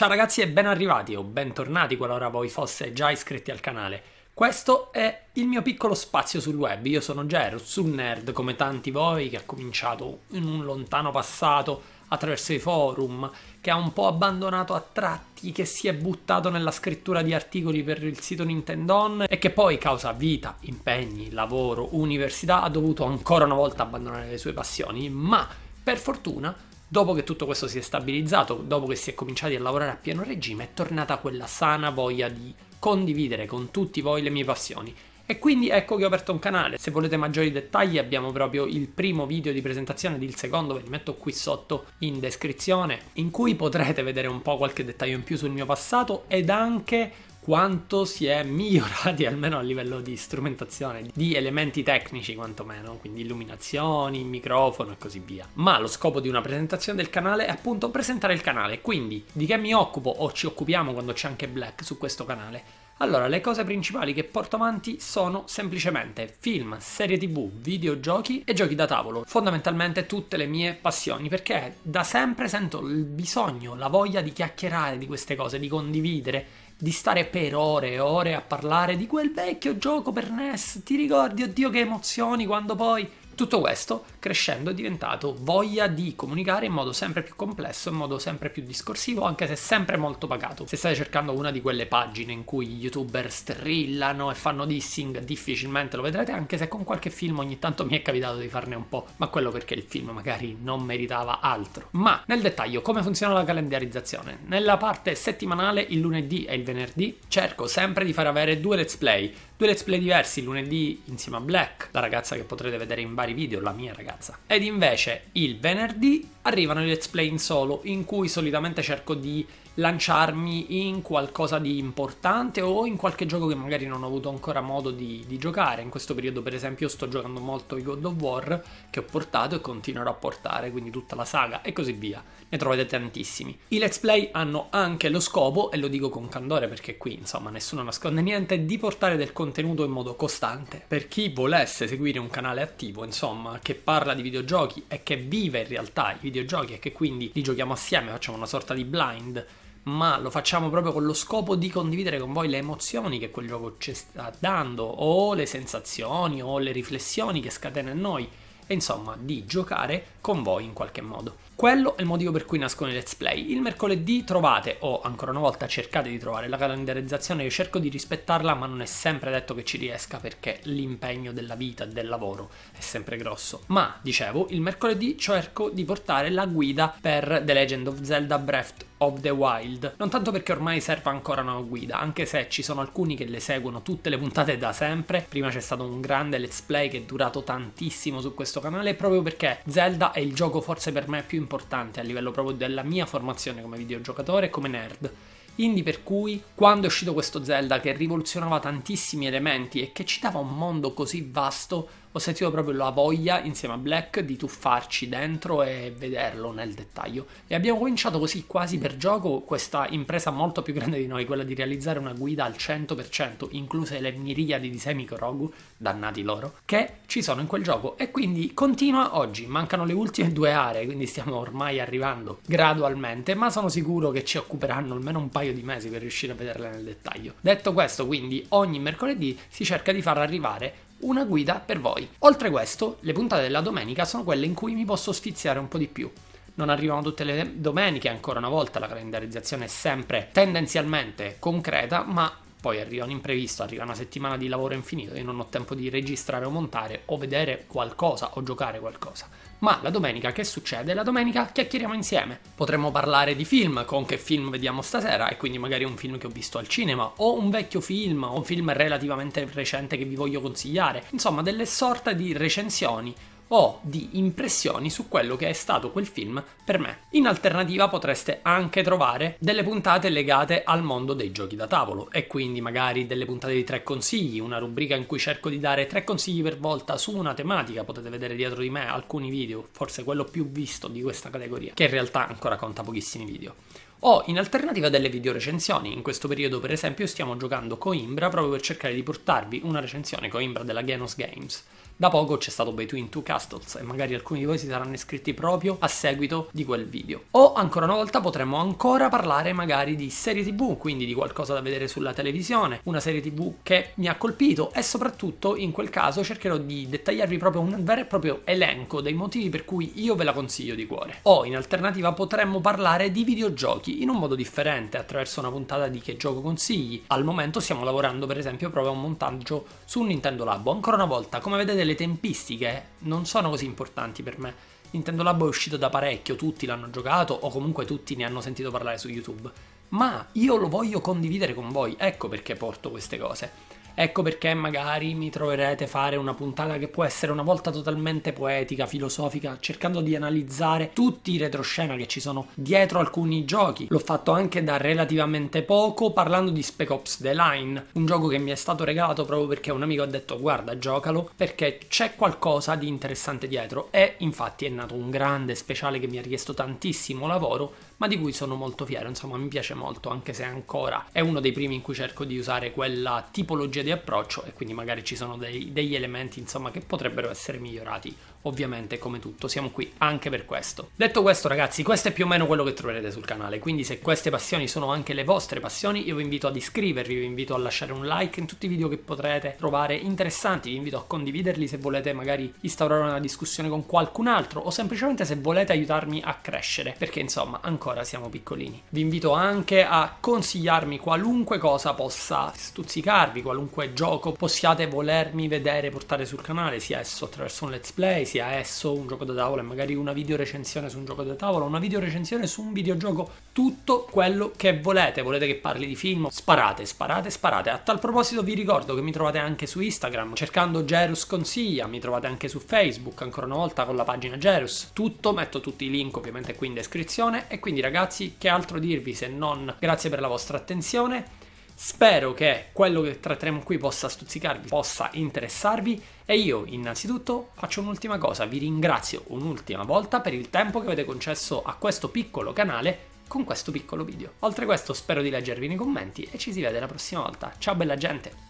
Ciao ragazzi e ben arrivati o bentornati qualora voi foste già iscritti al canale. Questo è il mio piccolo spazio sul web. Io sono Gerus, sul nerd come tanti voi che ha cominciato in un lontano passato attraverso i forum, che ha un po' abbandonato a tratti, che si è buttato nella scrittura di articoli per il sito Nintendon e che poi causa vita, impegni, lavoro, università ha dovuto ancora una volta abbandonare le sue passioni, ma per fortuna Dopo che tutto questo si è stabilizzato, dopo che si è cominciati a lavorare a pieno regime, è tornata quella sana voglia di condividere con tutti voi le mie passioni. E quindi ecco che ho aperto un canale. Se volete maggiori dettagli abbiamo proprio il primo video di presentazione ed il secondo ve li metto qui sotto in descrizione in cui potrete vedere un po' qualche dettaglio in più sul mio passato ed anche quanto si è migliorati almeno a livello di strumentazione, di elementi tecnici quantomeno, quindi illuminazioni, microfono e così via. Ma lo scopo di una presentazione del canale è appunto presentare il canale, quindi di che mi occupo o ci occupiamo quando c'è anche Black su questo canale? Allora, le cose principali che porto avanti sono semplicemente film, serie tv, videogiochi e giochi da tavolo. Fondamentalmente tutte le mie passioni, perché da sempre sento il bisogno, la voglia di chiacchierare di queste cose, di condividere di stare per ore e ore a parlare di quel vecchio gioco per NES. Ti ricordi, oddio che emozioni quando poi tutto questo crescendo è diventato voglia di comunicare in modo sempre più complesso, in modo sempre più discorsivo, anche se sempre molto pagato. Se stai cercando una di quelle pagine in cui gli youtuber strillano e fanno dissing, difficilmente lo vedrete, anche se con qualche film ogni tanto mi è capitato di farne un po', ma quello perché il film magari non meritava altro. Ma nel dettaglio, come funziona la calendarizzazione? Nella parte settimanale, il lunedì e il venerdì, cerco sempre di far avere due let's play Due let's play diversi, lunedì insieme a Black, la ragazza che potrete vedere in vari video, la mia ragazza. Ed invece il venerdì arrivano i let's play in solo, in cui solitamente cerco di lanciarmi in qualcosa di importante o in qualche gioco che magari non ho avuto ancora modo di, di, giocare. In questo periodo, per esempio, sto giocando molto i God of War che ho portato e continuerò a portare, quindi tutta la saga e così via. Ne trovate tantissimi. I let's play hanno anche lo scopo, e lo dico con candore perché qui insomma nessuno nasconde niente, di portare del contenuto in modo costante. Per chi volesse seguire un canale attivo, insomma, che parla di videogiochi e che vive in realtà i videogiochi e che quindi li giochiamo assieme, facciamo una sorta di blind ma lo facciamo proprio con lo scopo di condividere con voi le emozioni che quel gioco ci sta dando, o le sensazioni, o le riflessioni che scatena in noi, e insomma di giocare con voi in qualche modo. Quello è il motivo per cui nascono i let's play. Il mercoledì trovate, o ancora una volta cercate di trovare la calendarizzazione, io cerco di rispettarla, ma non è sempre detto che ci riesca perché l'impegno della vita, del lavoro è sempre grosso. Ma dicevo, il mercoledì cerco di portare la guida per The Legend of Zelda Breath of the Wild. Non tanto perché ormai serva ancora una guida, anche se ci sono alcuni che le seguono tutte le puntate da sempre. Prima c'è stato un grande let's play che è durato tantissimo su questo canale, proprio perché Zelda è il gioco forse per me più importante a livello proprio della mia formazione come videogiocatore e come nerd. Quindi per cui quando è uscito questo Zelda che rivoluzionava tantissimi elementi e che ci dava un mondo così vasto, ho sentito proprio la voglia insieme a Black di tuffarci dentro e vederlo nel dettaglio. E abbiamo cominciato così quasi per gioco questa impresa molto più grande di noi, quella di realizzare una guida al 100%, incluse le miriadi di Semiko Rogu, dannati loro, che ci sono in quel gioco e quindi continua oggi. Mancano le ultime due aree, quindi stiamo ormai arrivando gradualmente, ma sono sicuro che ci occuperanno almeno un paio di mesi per riuscire a vederle nel dettaglio. Detto questo, quindi ogni mercoledì si cerca di far arrivare una guida per voi. Oltre questo, le puntate della domenica sono quelle in cui mi posso sfiziare un po' di più. Non arrivano tutte le domeniche, ancora una volta la calendarizzazione è sempre tendenzialmente concreta, ma poi arriva un imprevisto, arriva una settimana di lavoro infinito, e non ho tempo di registrare o montare o vedere qualcosa o giocare qualcosa. Ma la domenica che succede? La domenica chiacchieriamo insieme. Potremmo parlare di film, con che film vediamo stasera e quindi magari un film che ho visto al cinema o un vecchio film o un film relativamente recente che vi voglio consigliare. Insomma, delle sorte di recensioni o di impressioni su quello che è stato quel film per me. In alternativa potreste anche trovare delle puntate legate al mondo dei giochi da tavolo e quindi magari delle puntate di tre consigli, una rubrica in cui cerco di dare tre consigli per volta su una tematica, potete vedere dietro di me alcuni video, forse quello più visto di questa categoria, che in realtà ancora conta pochissimi video o in alternativa delle videorecensioni. In questo periodo, per esempio, stiamo giocando Coimbra proprio per cercare di portarvi una recensione Coimbra della Genos Games. Da poco c'è stato Between Two Castles e magari alcuni di voi si saranno iscritti proprio a seguito di quel video. O ancora una volta potremmo ancora parlare magari di serie tv, quindi di qualcosa da vedere sulla televisione, una serie tv che mi ha colpito e soprattutto in quel caso cercherò di dettagliarvi proprio un vero e proprio elenco dei motivi per cui io ve la consiglio di cuore. O in alternativa potremmo parlare di videogiochi giochi in un modo differente attraverso una puntata di che gioco consigli. Al momento stiamo lavorando per esempio proprio a un montaggio su Nintendo Lab. Ancora una volta, come vedete le tempistiche non sono così importanti per me. Nintendo Lab è uscito da parecchio, tutti l'hanno giocato o comunque tutti ne hanno sentito parlare su YouTube. Ma io lo voglio condividere con voi, ecco perché porto queste cose. Ecco perché magari mi troverete a fare una puntata che può essere una volta totalmente poetica, filosofica, cercando di analizzare tutti i retroscena che ci sono dietro alcuni giochi. L'ho fatto anche da relativamente poco parlando di Spec Ops The Line, un gioco che mi è stato regalato proprio perché un amico ha detto guarda giocalo perché c'è qualcosa di interessante dietro e infatti è nato un grande speciale che mi ha richiesto tantissimo lavoro ma di cui sono molto fiero, insomma mi piace molto anche se ancora è uno dei primi in cui cerco di usare quella tipologia tipologia di approccio e quindi magari ci sono dei, degli elementi insomma, che potrebbero essere migliorati ovviamente come tutto siamo qui anche per questo. Detto questo ragazzi questo è più o meno quello che troverete sul canale quindi se queste passioni sono anche le vostre passioni io vi invito ad iscrivervi, vi invito a lasciare un like in tutti i video che potrete trovare interessanti, vi invito a condividerli se volete magari instaurare una discussione con qualcun altro o semplicemente se volete aiutarmi a crescere perché insomma ancora siamo piccolini. Vi invito anche a consigliarmi qualunque cosa possa stuzzicarvi, qualunque gioco possiate volermi vedere portare sul canale sia esso attraverso un let's play sia esso un gioco da tavola e magari una video recensione su un gioco da tavola, una video recensione su un videogioco, tutto quello che volete. Volete che parli di film? Sparate, sparate, sparate. A tal proposito vi ricordo che mi trovate anche su Instagram cercando Gerus Consiglia, mi trovate anche su Facebook ancora una volta con la pagina Gerus. Tutto, metto tutti i link ovviamente qui in descrizione e quindi ragazzi che altro dirvi se non grazie per la vostra attenzione Spero che quello che tratteremo qui possa stuzzicarvi, possa interessarvi e io innanzitutto faccio un'ultima cosa, vi ringrazio un'ultima volta per il tempo che avete concesso a questo piccolo canale con questo piccolo video. Oltre a questo spero di leggervi nei commenti e ci si vede la prossima volta. Ciao bella gente!